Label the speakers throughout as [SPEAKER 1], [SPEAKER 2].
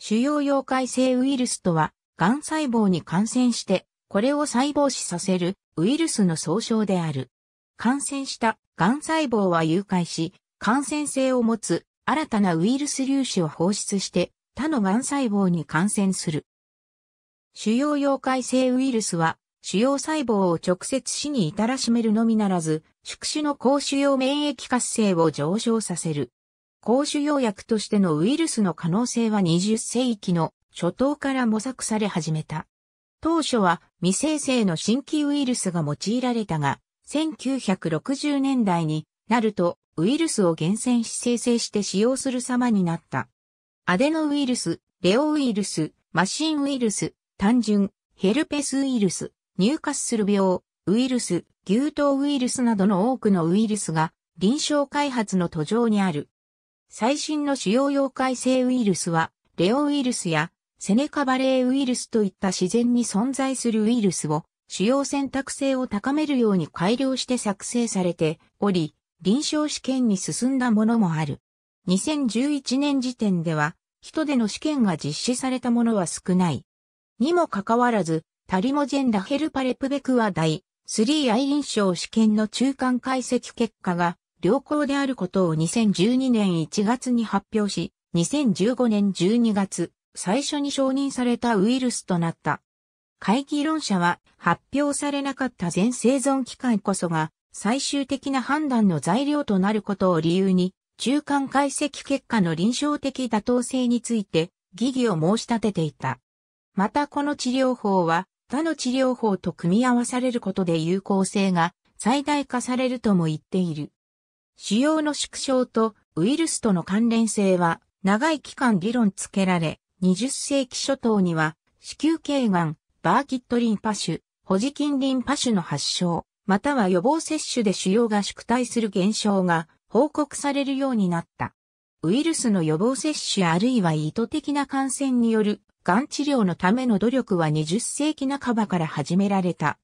[SPEAKER 1] 主要溶解性ウイルスとは、癌細胞に感染して、これを細胞死させるウイルスの総称である。感染した癌細胞は誘拐し、感染性を持つ新たなウイルス粒子を放出して他の癌細胞に感染する。主要溶解性ウイルスは、主要細胞を直接死に至らしめるのみならず、宿主の高主要免疫活性を上昇させる。公主要薬としてのウイルスの可能性は20世紀の初頭から模索され始めた。当初は未生成の新規ウイルスが用いられたが、1960年代になるとウイルスを厳選し生成して使用する様になった。アデノウイルス、レオウイルス、マシンウイルス、単純、ヘルペスウイルス、入荷する病、ウイルス、牛痘ウイルスなどの多くのウイルスが臨床開発の途上にある。最新の主要溶解性ウイルスは、レオウイルスやセネカバレーウイルスといった自然に存在するウイルスを主要選択性を高めるように改良して作成されており、臨床試験に進んだものもある。2011年時点では、人での試験が実施されたものは少ない。にもかかわらず、タリモジェンダヘルパレプベクワ第3ア臨床試験の中間解析結果が良好であることを2012年1月に発表し、2015年12月、最初に承認されたウイルスとなった。会議論者は発表されなかった全生存期間こそが最終的な判断の材料となることを理由に、中間解析結果の臨床的妥当性について疑義を申し立てていた。またこの治療法は他の治療法と組み合わされることで有効性が最大化されるとも言っている。腫瘍の縮小とウイルスとの関連性は長い期間理論付けられ、20世紀初頭には子宮頸がん、バーキットリンパ腫、ホジキンリンパ腫の発症、または予防接種で腫瘍が縮退する現象が報告されるようになった。ウイルスの予防接種あるいは意図的な感染によるがん治療のための努力は20世紀半ばから始められた。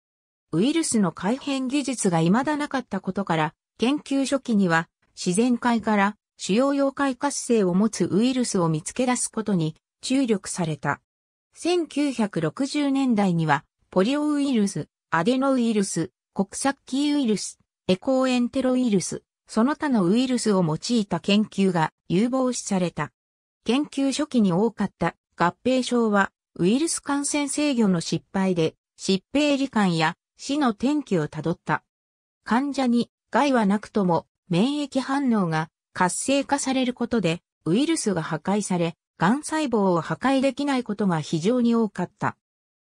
[SPEAKER 1] ウイルスの改変技術が未だなかったことから、研究初期には、自然界から主要溶解活性を持つウイルスを見つけ出すことに注力された。1960年代には、ポリオウイルス、アデノウイルス、国キーウイルス、エコーエンテロウイルス、その他のウイルスを用いた研究が有望視された。研究初期に多かった合併症は、ウイルス感染制御の失敗で、疾病罹患や死の転機をたどった。患者に害はなくとも、免疫反応が活性化されることで、ウイルスが破壊され、癌細胞を破壊できないことが非常に多かった。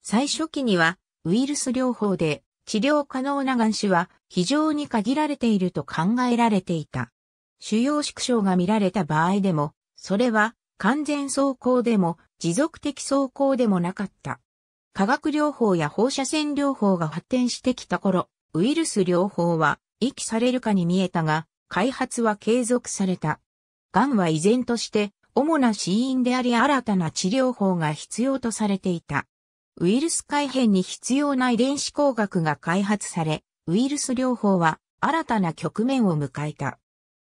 [SPEAKER 1] 最初期には、ウイルス療法で治療可能な癌種は非常に限られていると考えられていた。腫瘍縮小が見られた場合でも、それは完全走行でも持続的走行でもなかった。化学療法や放射線療法が発展してきた頃、ウイルス療法は遺棄されるかに見えたが、開発は継続された。癌は依然として主な死因であり新たな治療法が必要とされていた。ウイルス改変に必要な遺伝子工学が開発され、ウイルス療法は新たな局面を迎えた。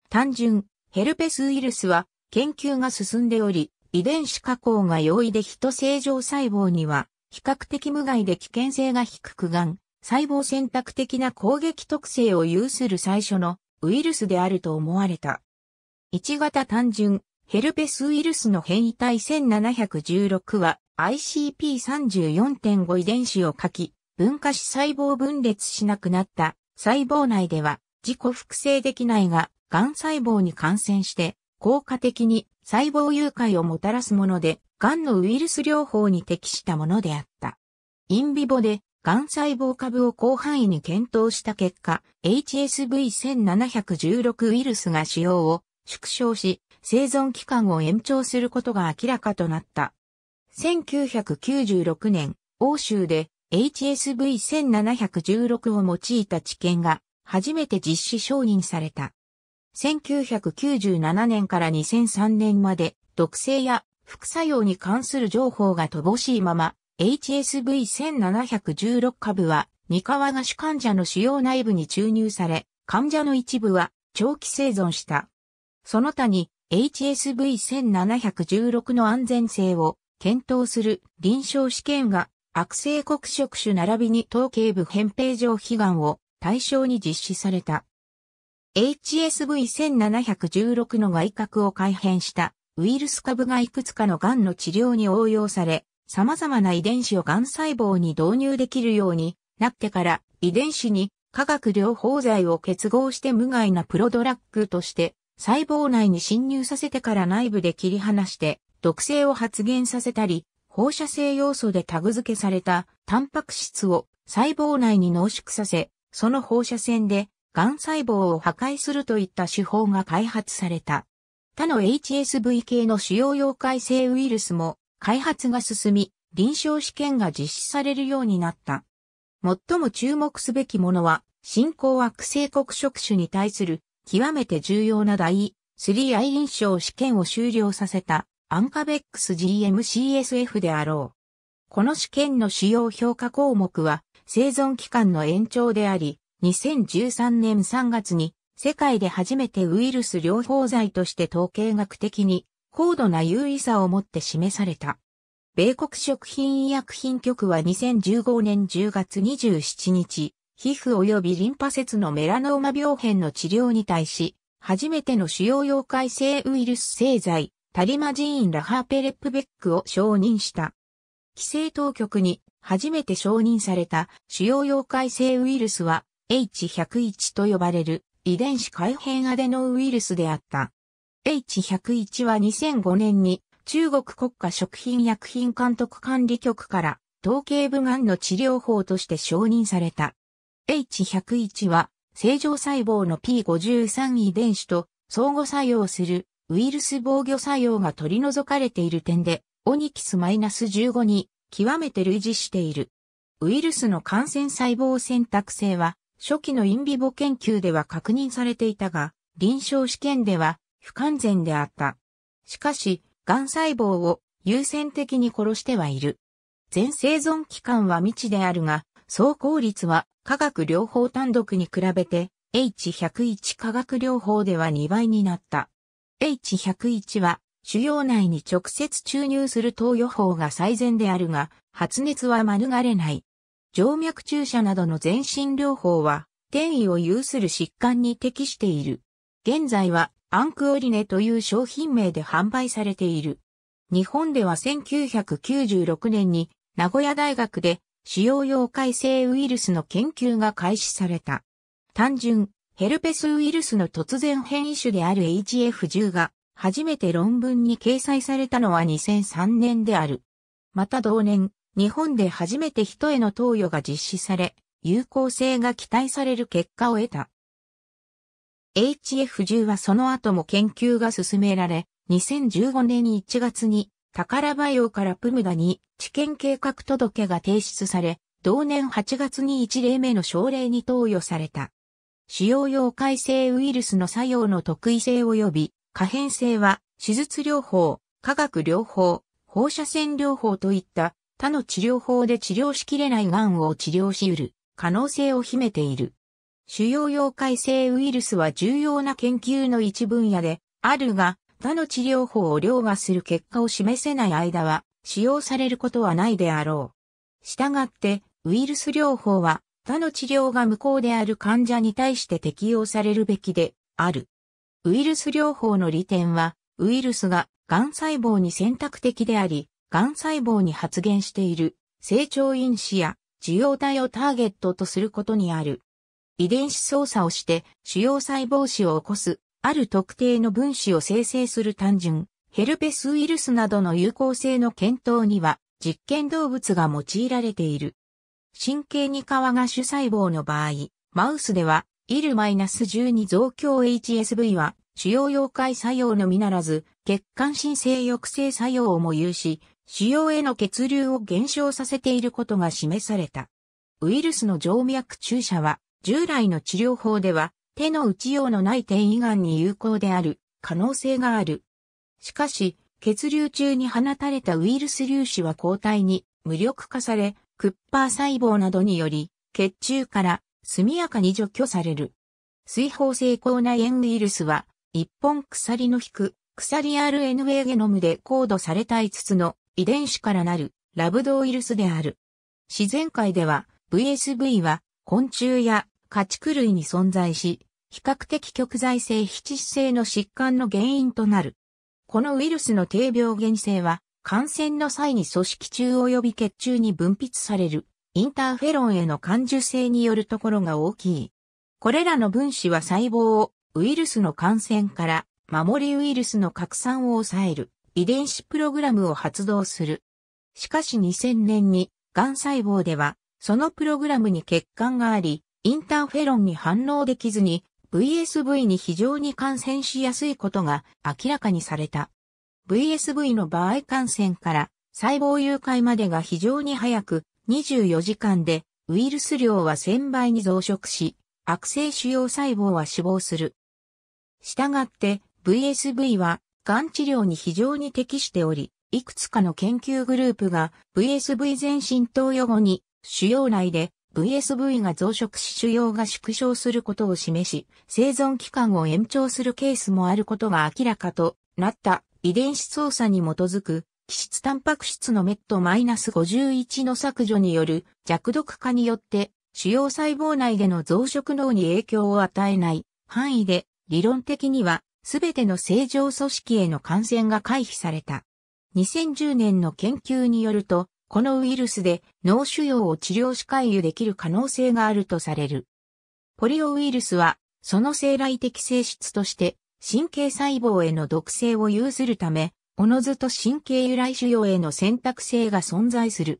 [SPEAKER 1] 単純、ヘルペスウイルスは研究が進んでおり、遺伝子加工が容易で人正常細胞には比較的無害で危険性が低く癌、細胞選択的な攻撃特性を有する最初のウイルスであると思われた。1型単純、ヘルペスウイルスの変異体1716は ICP34.5 遺伝子を書き、分化し細胞分裂しなくなった細胞内では自己複製できないが、癌細胞に感染して効果的に細胞誘拐をもたらすもので、癌のウイルス療法に適したものであった。インビボでがん細胞株を広範囲に検討した結果、HSV1716 ウイルスが使用を縮小し、生存期間を延長することが明らかとなった。1996年、欧州で HSV1716 を用いた治験が初めて実施承認された。1997年から2003年まで毒性や副作用に関する情報が乏しいまま HSV1716 株は、ニカワガシ患者の主要内部に注入され、患者の一部は長期生存した。その他に HSV1716 の安全性を検討する臨床試験が悪性黒色種並びに頭頸部扁平上皮がんを対象に実施された。HSV1716 の外角を改変したウイルス株がいくつかの癌の治療に応用され、様々な遺伝子を癌細胞に導入できるようになってから遺伝子に化学療法剤を結合して無害なプロドラッグとして細胞内に侵入させてから内部で切り離して毒性を発現させたり放射性要素でタグ付けされたタンパク質を細胞内に濃縮させ、その放射線で癌細胞を破壊するといった手法が開発された。他の HSV 系の主要溶解性ウイルスも開発が進み、臨床試験が実施されるようになった。最も注目すべきものは、進行悪性黒色種に対する極めて重要な第 3i 臨床試験を終了させたアンカベックス GMCSF であろう。この試験の主要評価項目は生存期間の延長であり、2013年3月に世界で初めてウイルス療法剤として統計学的に高度な優位さをもって示された。米国食品医薬品局は2015年10月27日、皮膚及びリンパ節のメラノーマ病変の治療に対し、初めての主要溶解性ウイルス製剤、タリマジーン・ラハーペレップベックを承認した。規制当局に初めて承認された主要溶解性ウイルスは H101 と呼ばれる遺伝子改変アデノウイルスであった。H101 は2005年に中国国家食品薬品監督管理局から統計部癌の治療法として承認された。H101 は正常細胞の P53 遺伝子と相互作用するウイルス防御作用が取り除かれている点でオニキスマイナス -15 に極めて類似している。ウイルスの感染細胞選択性は初期のインビボ研究では確認されていたが臨床試験では不完全であった。しかし、癌細胞を優先的に殺してはいる。全生存期間は未知であるが、走行率は化学療法単独に比べて H101 化学療法では2倍になった。H101 は腫瘍内に直接注入する投与法が最善であるが、発熱は免れない。静脈注射などの全身療法は、転移を有する疾患に適している。現在はアンクオリネという商品名で販売されている。日本では1996年に名古屋大学で使用用改性ウイルスの研究が開始された。単純、ヘルペスウイルスの突然変異種である HF10 が初めて論文に掲載されたのは2003年である。また同年、日本で初めて人への投与が実施され、有効性が期待される結果を得た。HF10 はその後も研究が進められ、2015年1月に宝バイオからプムダに治験計画届が提出され、同年8月に1例目の症例に投与された。使用用改正ウイルスの作用の特異性及び可変性は手術療法、化学療法、放射線療法といった他の治療法で治療しきれない癌を治療し得る可能性を秘めている。主要溶解性ウイルスは重要な研究の一分野であるが、他の治療法を凌駕する結果を示せない間は使用されることはないであろう。したがって、ウイルス療法は他の治療が無効である患者に対して適用されるべきである。ウイルス療法の利点は、ウイルスが癌細胞に選択的であり、癌細胞に発現している成長因子や受容体をターゲットとすることにある。遺伝子操作をして主要細胞死を起こす、ある特定の分子を生成する単純、ヘルペスウイルスなどの有効性の検討には、実験動物が用いられている。神経に皮が主細胞の場合、マウスでは、ナス1 2増強 HSV は主要溶解作用のみならず、血管新生抑制作用をも有し、主要への血流を減少させていることが示された。ウイルスの静脈注射は従来の治療法では、手の打ちようのない点移がんに有効である可能性がある。しかし、血流中に放たれたウイルス粒子は抗体に無力化され、クッパー細胞などにより、血中から速やかに除去される。水泡性口内炎ウイルスは、一本鎖の引く、鎖 RNA ゲノムでコードされた5つの遺伝子からなるラブドウイルスである。自然界では VSV は昆虫や家畜類に存在し、比較的極在性非致死性の疾患の原因となる。このウイルスの低病原性は、感染の際に組織中及び血中に分泌されるインターフェロンへの感受性によるところが大きい。これらの分子は細胞をウイルスの感染から守りウイルスの拡散を抑える遺伝子プログラムを発動する。しかし2000年に癌細胞ではそのプログラムに欠陥があり、インターフェロンに反応できずに VSV に非常に感染しやすいことが明らかにされた。VSV の場合感染から細胞誘拐までが非常に早く24時間でウイルス量は1000倍に増殖し、悪性腫瘍細胞は死亡する。したがって VSV はがん治療に非常に適しており、いくつかの研究グループが VSV 全身投与後に腫瘍内で VSV が増殖し腫瘍が縮小することを示し、生存期間を延長するケースもあることが明らかとなった遺伝子操作に基づく、基質タンパク質のメット -51 の削除による弱毒化によって腫瘍細胞内での増殖脳に影響を与えない範囲で理論的には全ての正常組織への感染が回避された。2010年の研究によるとこのウイルスで脳腫瘍を治療し回遊できる可能性があるとされる。ポリオウイルスは、その生来的性質として、神経細胞への毒性を有するため、おのずと神経由来腫瘍への選択性が存在する。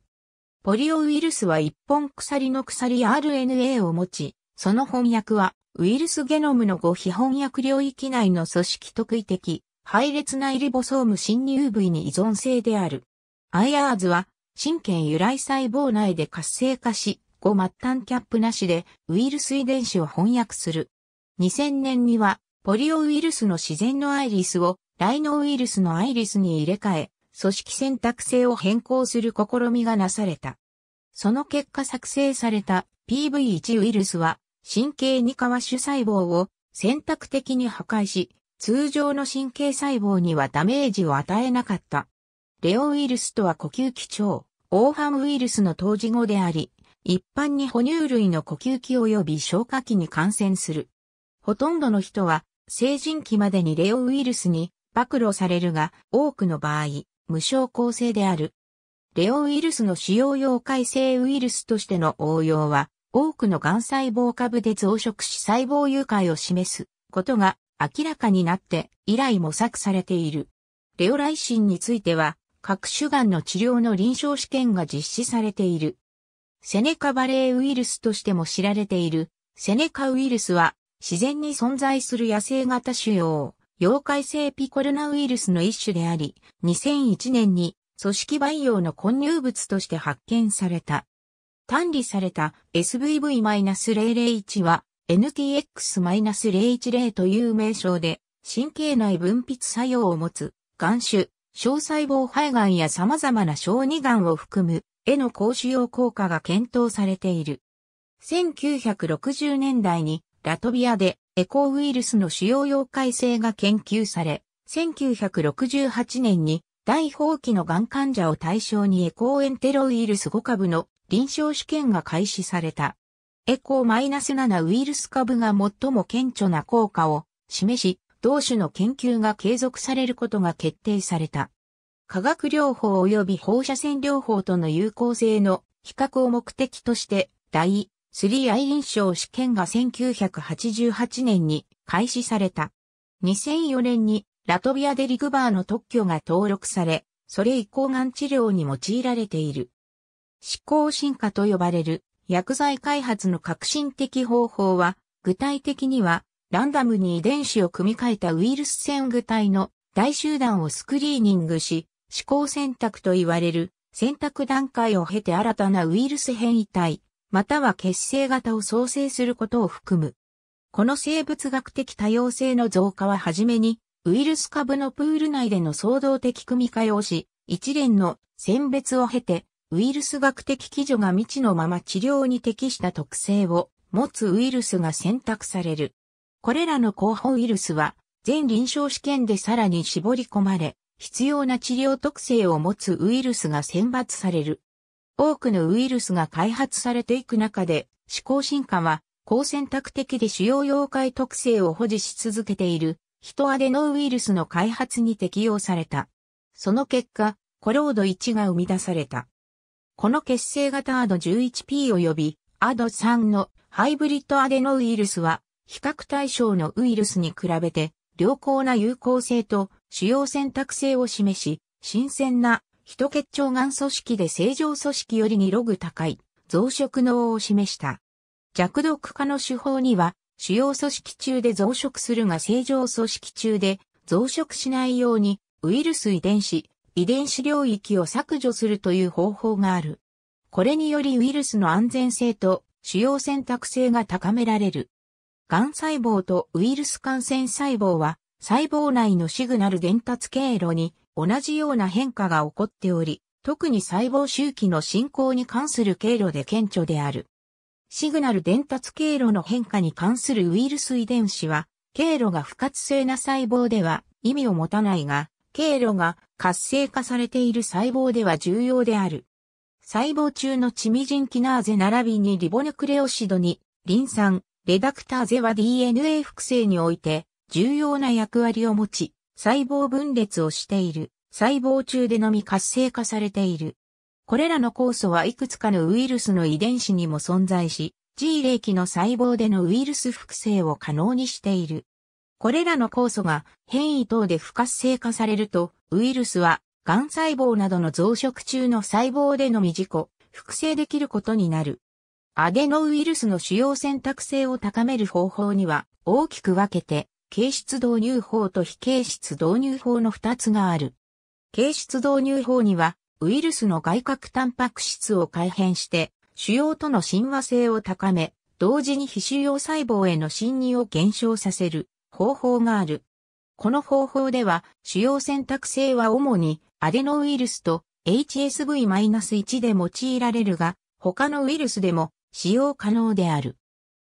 [SPEAKER 1] ポリオウイルスは一本鎖の鎖 RNA を持ち、その翻訳は、ウイルスゲノムの5非翻訳領域内の組織特異的、配列内リボソーム侵入部位に依存性である。IRs は神経由来細胞内で活性化し、後末端キャップなしでウイルス遺伝子を翻訳する。2000年にはポリオウイルスの自然のアイリスをライノウイルスのアイリスに入れ替え、組織選択性を変更する試みがなされた。その結果作成された PV1 ウイルスは神経二皮種細胞を選択的に破壊し、通常の神経細胞にはダメージを与えなかった。レオウイルスとは呼吸器長、黄斑ウイルスの当時語であり、一般に哺乳類の呼吸器及び消化器に感染する。ほとんどの人は、成人期までにレオウイルスに暴露されるが、多くの場合、無症候性である。レオウイルスの使用用改正ウイルスとしての応用は、多くの癌細胞株で増殖し細胞誘拐を示すことが明らかになって以来模索されている。レオライシンについては、各種がんの治療の臨床試験が実施されている。セネカバレーウイルスとしても知られている、セネカウイルスは、自然に存在する野生型腫瘍、妖怪性ピコロナウイルスの一種であり、2001年に組織培養の混入物として発見された。管理された SVV-001 は NTX-010 という名称で神経内分泌作用を持つ眼種小細胞肺がんや様々な小児がんを含む、への講腫用効果が検討されている。1960年代にラトビアでエコウイルスの腫瘍溶解性が研究され、1968年に大放棄のがん患者を対象にエコーエンテロウイルス5株の臨床試験が開始された。エコー -7 ウイルス株が最も顕著な効果を示し、同種の研究が継続されることが決定された。化学療法及び放射線療法との有効性の比較を目的として、第 3i 臨床試験が1988年に開始された。2004年にラトビアデリグバーの特許が登録され、それ以降がん治療に用いられている。思考進化と呼ばれる薬剤開発の革新的方法は、具体的にはランダムに遺伝子を組み替えたウイルス線具体の大集団をスクリーニングし、思考選択と言われる選択段階を経て新たなウイルス変異体、または血清型を創生することを含む。この生物学的多様性の増加ははじめに、ウイルス株のプール内での創造的組み替えをし、一連の選別を経て、ウイルス学的基準が未知のまま治療に適した特性を持つウイルスが選択される。これらの候補ウイルスは、全臨床試験でさらに絞り込まれ、必要な治療特性を持つウイルスが選抜される。多くのウイルスが開発されていく中で、思考進化は、高選択的で主要妖怪特性を保持し続けている、ヒトアデノウイルスの開発に適用された。その結果、コロード1が生み出された。この結成型アド 11P 及び、アド3のハイブリッドアデノウイルスは、比較対象のウイルスに比べて良好な有効性と主要選択性を示し、新鮮な人血腸がん組織で正常組織よりにログ高い増殖能を示した。弱毒化の手法には、主要組織中で増殖するが正常組織中で増殖しないようにウイルス遺伝子、遺伝子領域を削除するという方法がある。これによりウイルスの安全性と主要選択性が高められる。癌細胞とウイルス感染細胞は、細胞内のシグナル伝達経路に同じような変化が起こっており、特に細胞周期の進行に関する経路で顕著である。シグナル伝達経路の変化に関するウイルス遺伝子は、経路が不活性な細胞では意味を持たないが、経路が活性化されている細胞では重要である。細胞中のチミジンキナーゼ並びにリボヌクレオシドに、リン酸、レダクターゼは DNA 複製において重要な役割を持ち、細胞分裂をしている。細胞中でのみ活性化されている。これらの酵素はいくつかのウイルスの遺伝子にも存在し、G 霊期の細胞でのウイルス複製を可能にしている。これらの酵素が変異等で不活性化されると、ウイルスは、癌細胞などの増殖中の細胞でのみ自己、複製できることになる。アデノウイルスの主要選択性を高める方法には大きく分けて、形質導入法と非形質導入法の2つがある。形質導入法には、ウイルスの外核タンパク質を改変して、腫瘍との親和性を高め、同時に非腫瘍細胞への侵入を減少させる方法がある。この方法では、主要選択性は主にアデノウイルスと HSV-1 で用いられるが、他のウイルスでも使用可能である。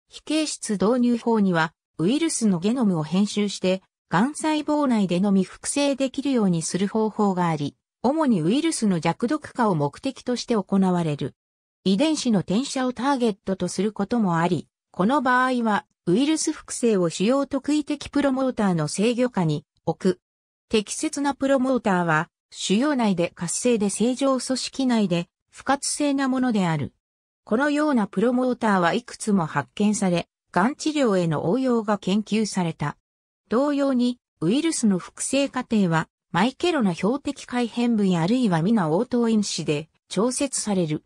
[SPEAKER 1] 非形質導入法には、ウイルスのゲノムを編集して、癌細胞内でのみ複製できるようにする方法があり、主にウイルスの弱毒化を目的として行われる。遺伝子の転写をターゲットとすることもあり、この場合は、ウイルス複製を主要特異的プロモーターの制御下に置く。適切なプロモーターは、主要内で活性で正常組織内で不活性なものである。このようなプロモーターはいくつも発見され、がん治療への応用が研究された。同様に、ウイルスの複製過程は、マイケロな標的改変部やあるいはミナ応答因子で調節される。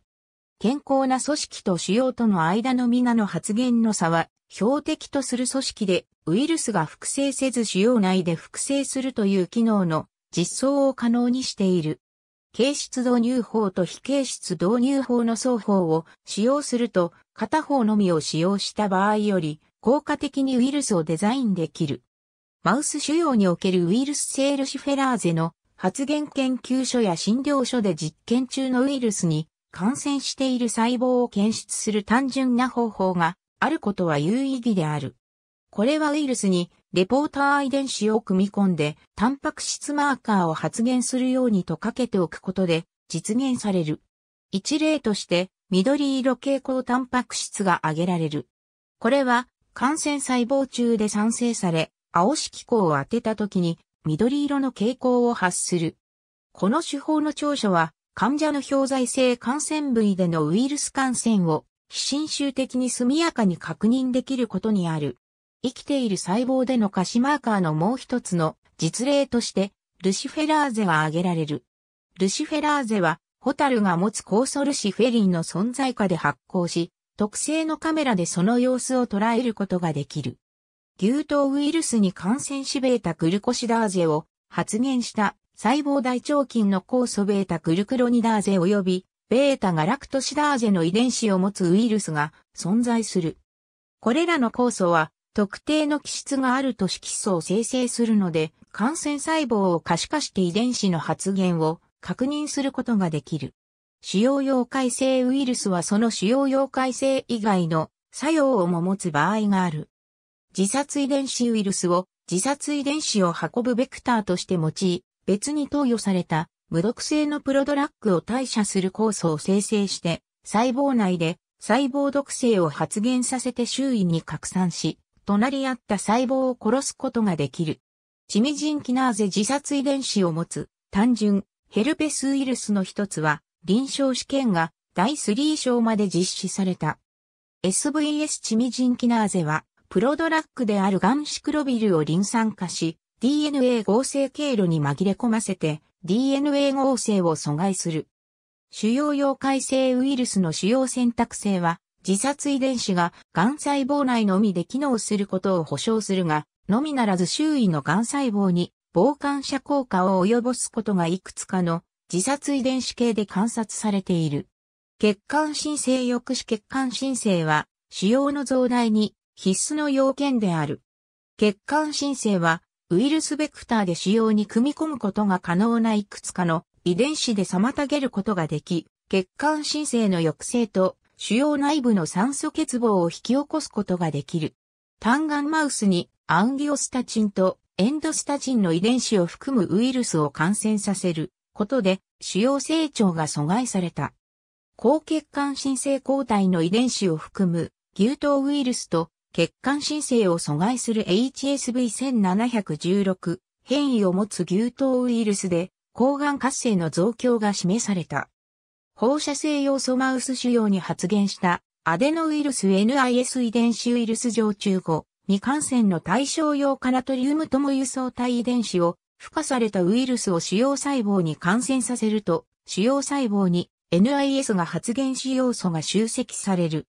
[SPEAKER 1] 健康な組織と腫瘍との間のミナの発現の差は、標的とする組織でウイルスが複製せず腫瘍内で複製するという機能の実装を可能にしている。形質導入法と非形質導入法の双方を使用すると、片方のみを使用した場合より、効果的にウイルスをデザインできる。マウス腫瘍におけるウイルス性ルシフェラーゼの発現研究所や診療所で実験中のウイルスに感染している細胞を検出する単純な方法があることは有意義である。これはウイルスにレポーター遺伝子を組み込んで、タンパク質マーカーを発現するようにとかけておくことで実現される。一例として、緑色蛍光タンパク質が挙げられる。これは、感染細胞中で産生され、青色光を当てた時に、緑色の蛍光を発する。この手法の長所は、患者の表在性感染部位でのウイルス感染を、非侵襲的に速やかに確認できることにある。生きている細胞での可視マーカーのもう一つの実例として、ルシフェラーゼが挙げられる。ルシフェラーゼは、ホタルが持つ酵素ルシフェリンの存在下で発光し、特製のカメラでその様子を捉えることができる。牛糖ウイルスに感染しベータグルコシダーゼを発現した細胞大腸菌の酵素ベータグルクロニダーゼ及びベータガラクトシダーゼの遺伝子を持つウイルスが存在する。これらの酵素は特定の気質があると色素を生成するので、感染細胞を可視化して遺伝子の発現を確認することができる。主要溶解性ウイルスはその主要溶解性以外の作用をも持つ場合がある。自殺遺伝子ウイルスを自殺遺伝子を運ぶベクターとして用い、別に投与された無毒性のプロドラッグを代謝する酵素を生成して、細胞内で細胞毒性を発現させて周囲に拡散し、隣り合った細胞を殺すことができる。チミジンキナーゼ自殺遺伝子を持つ単純ヘルペスウイルスの一つは臨床試験が第3章まで実施された。SVS チミジンキナーゼはプロドラッグであるガンシクロビルをリン酸化し DNA 合成経路に紛れ込ませて DNA 合成を阻害する。主要溶解性ウイルスの主要選択性は自殺遺伝子が癌細胞内のみで機能することを保証するが、のみならず周囲の癌細胞に防寒者効果を及ぼすことがいくつかの自殺遺伝子系で観察されている。血管新生抑止血管新生は腫瘍の増大に必須の要件である。血管新生はウイルスベクターで腫瘍に組み込むことが可能ないくつかの遺伝子で妨げることができ、血管新生の抑制と主要内部の酸素欠乏を引き起こすことができる。単眼マウスにアンギオスタチンとエンドスタチンの遺伝子を含むウイルスを感染させることで主要成長が阻害された。高血管新生抗体の遺伝子を含む牛糖ウイルスと血管新生を阻害する HSV1716 変異を持つ牛糖ウイルスで抗がん活性の増強が示された。放射性要素マウス腫瘍に発現したアデノウイルス NIS 遺伝子ウイルス常駐後、未感染の対象用カナトリウムとも輸送体遺伝子を付加されたウイルスを腫瘍細胞に感染させると、腫瘍細胞に NIS が発現し要素が集積される。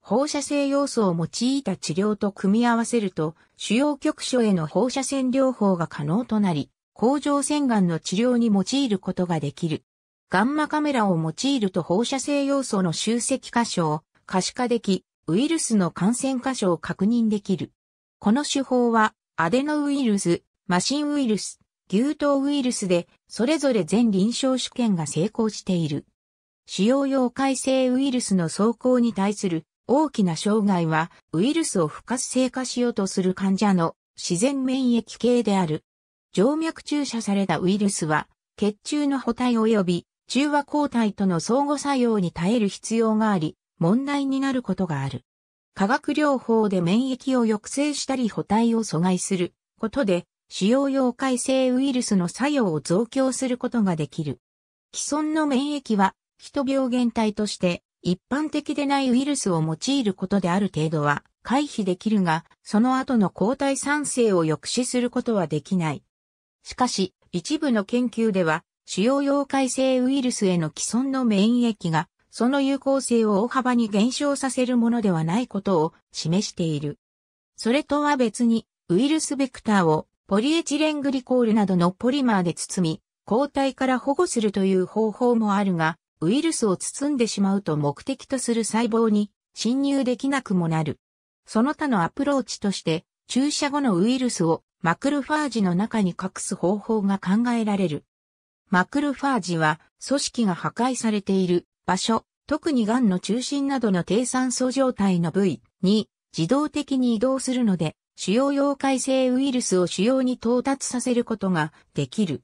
[SPEAKER 1] 放射性要素を用いた治療と組み合わせると、腫瘍局所への放射線療法が可能となり、甲状腺がんの治療に用いることができる。ガンマカメラを用いると放射性要素の集積箇所を可視化でき、ウイルスの感染箇所を確認できる。この手法は、アデノウイルス、マシンウイルス、牛糖ウイルスで、それぞれ全臨床試験が成功している。使用用改正ウイルスの走行に対する大きな障害は、ウイルスを不活性化しようとする患者の自然免疫系である。静脈注射されたウイルスは、血中の補体及び中和抗体との相互作用に耐える必要があり、問題になることがある。化学療法で免疫を抑制したり補体を阻害することで、使用溶解性ウイルスの作用を増強することができる。既存の免疫は、人病原体として、一般的でないウイルスを用いることである程度は回避できるが、その後の抗体産生を抑止することはできない。しかし、一部の研究では、主要溶解性ウイルスへの既存の免疫が、その有効性を大幅に減少させるものではないことを示している。それとは別に、ウイルスベクターをポリエチレングリコールなどのポリマーで包み、抗体から保護するという方法もあるが、ウイルスを包んでしまうと目的とする細胞に侵入できなくもなる。その他のアプローチとして、注射後のウイルスをマクロファージの中に隠す方法が考えられる。マクルファージは、組織が破壊されている場所、特に癌の中心などの低酸素状態の部位に自動的に移動するので、主要溶解性ウイルスを主要に到達させることができる。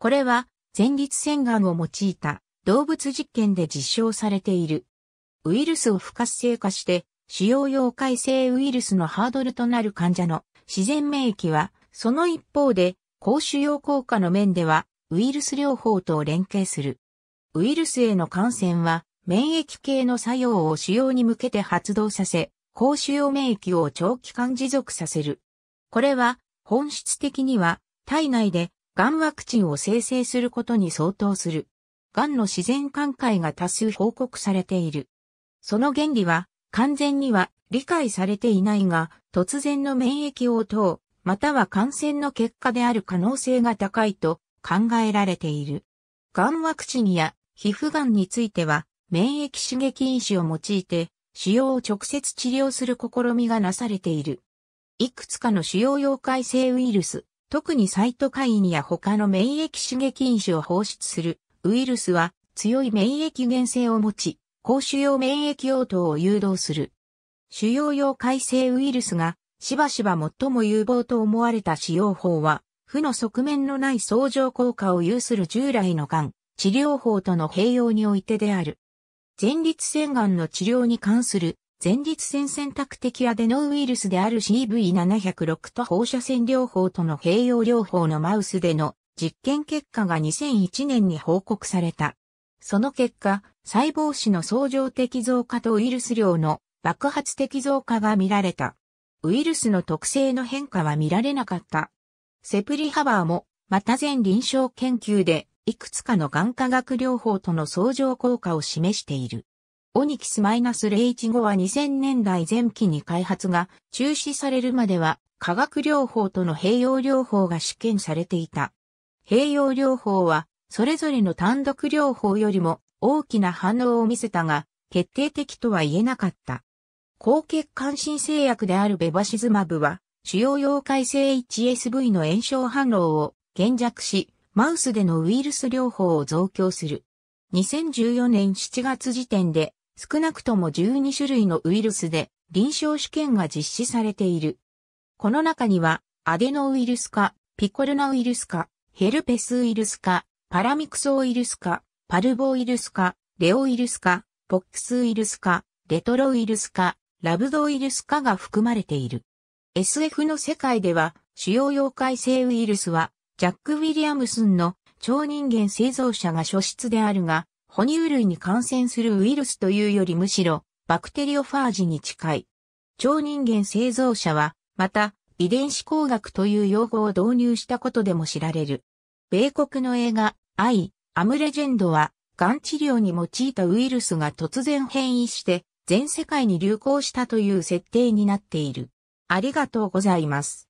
[SPEAKER 1] これは、前立腺癌を用いた動物実験で実証されている。ウイルスを不活性化して、主要溶解性ウイルスのハードルとなる患者の自然免疫は、その一方で、高腫瘍効果の面では、ウイルス療法と連携する。ウイルスへの感染は、免疫系の作用を腫瘍に向けて発動させ、高腫瘍免疫を長期間持続させる。これは、本質的には、体内で、がんワクチンを生成することに相当する。がんの自然寛解が多数報告されている。その原理は、完全には理解されていないが、突然の免疫応答、または感染の結果である可能性が高いと考えられている。がんワクチンや皮膚がんについては、免疫刺激因子を用いて、腫瘍を直接治療する試みがなされている。いくつかの腫瘍溶解性ウイルス、特にサイトカインや他の免疫刺激因子を放出するウイルスは強い免疫原性を持ち、高腫瘍免疫応答を誘導する。腫瘍溶解性ウイルスがしばしば最も有望と思われた使用法は負の側面のない相乗効果を有する従来の癌、治療法との併用においてである。前立腺癌の治療に関する前立腺選択的アデノウイルスである CV706 と放射線療法との併用療法のマウスでの実験結果が2001年に報告された。その結果、細胞死の相乗的増加とウイルス量の爆発的増加が見られた。ウイルスの特性の変化は見られなかった。セプリハバーも、また全臨床研究で、いくつかの眼科学療法との相乗効果を示している。オニキス -015 は2000年代前期に開発が中止されるまでは化学療法との併用療法が試験されていた。併用療法はそれぞれの単独療法よりも大きな反応を見せたが決定的とは言えなかった。高血管新製薬であるベバシズマブは主要溶解性 HSV の炎症反応を減弱し、マウスでのウイルス療法を増強する。2014年7月時点で少なくとも12種類のウイルスで臨床試験が実施されている。この中にはアデノウイルス化、ピコルナウイルス化、ヘルペスウイルス化、パラミクソウイルス化、パルボウイルス化、レオウイルス化、ポックスウイルス化、レトロウイルス化、ラブドウイルス化が含まれている。SF の世界では、主要妖怪性ウイルスは、ジャック・ウィリアムスンの超人間製造者が初出であるが、哺乳類に感染するウイルスというよりむしろ、バクテリオファージに近い。超人間製造者は、また、遺伝子工学という用語を導入したことでも知られる。米国の映画、アイ、アムレジェンドは、がん治療に用いたウイルスが突然変異して、全世界に流行したという設定になっている。ありがとうございます。